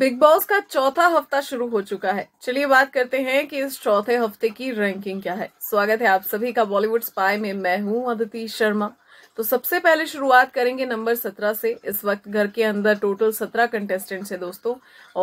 big boss का चौथा हफ्ता शुरू हो चुका है चलिए बात करते हैं कि इस चौथे हफ्ते की रैंकिंग क्या है स्वागत है आप सभी का बॉलीवुड स्पाई में मैं हूं अदिति शर्मा तो सबसे पहले शुरुआत करेंगे नंबर सत्रह से इस वक्त घर के अंदर टोटल सत्रह कंटेस्टेंट्स है दोस्तों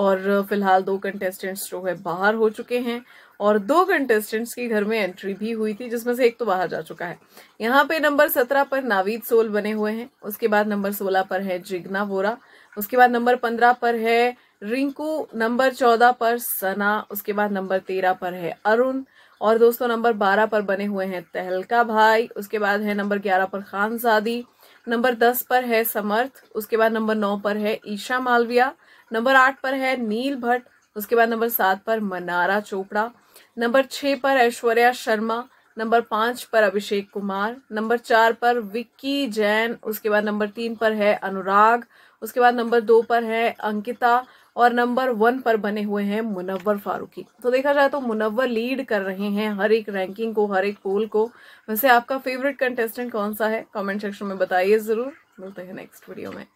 और फिलहाल दो कंटेस्टेंट्स जो है बाहर हो चुके हैं और दो कंटेस्टेंट्स की घर में एंट्री भी हुई थी जिसमें से एक तो बाहर जा चुका है यहाँ पे नंबर सत्रह पर नावीद सोल बने हुए हैं उसके बाद नंबर सोलह पर है जिग्ना वोरा उसके बाद नंबर पंद्रह पर है रिंकू नंबर चौदह पर सना उसके बाद नंबर तेरह पर है अरुण और दोस्तों नंबर बारह पर बने हुए हैं तहलका भाई उसके बाद है नंबर ग्यारह पर खान सादी नंबर दस पर है समर्थ उसके बाद नंबर नौ पर है ईशा मालविया नंबर आठ पर है नील भट्ट उसके बाद नंबर सात पर मनारा चोपड़ा नंबर छः पर ऐश्वर्या शर्मा नंबर पांच पर अभिषेक कुमार नंबर चार पर विक्की जैन उसके बाद नंबर तीन पर है अनुराग उसके बाद नंबर दो पर है अंकिता और नंबर वन पर बने हुए हैं मुनव्वर फारूकी तो देखा जाए तो मुनव्वर लीड कर रहे हैं हर एक रैंकिंग को हर एक पोल को वैसे आपका फेवरेट कंटेस्टेंट कौन सा है कमेंट सेक्शन में बताइए ज़रूर मिलते हैं नेक्स्ट वीडियो में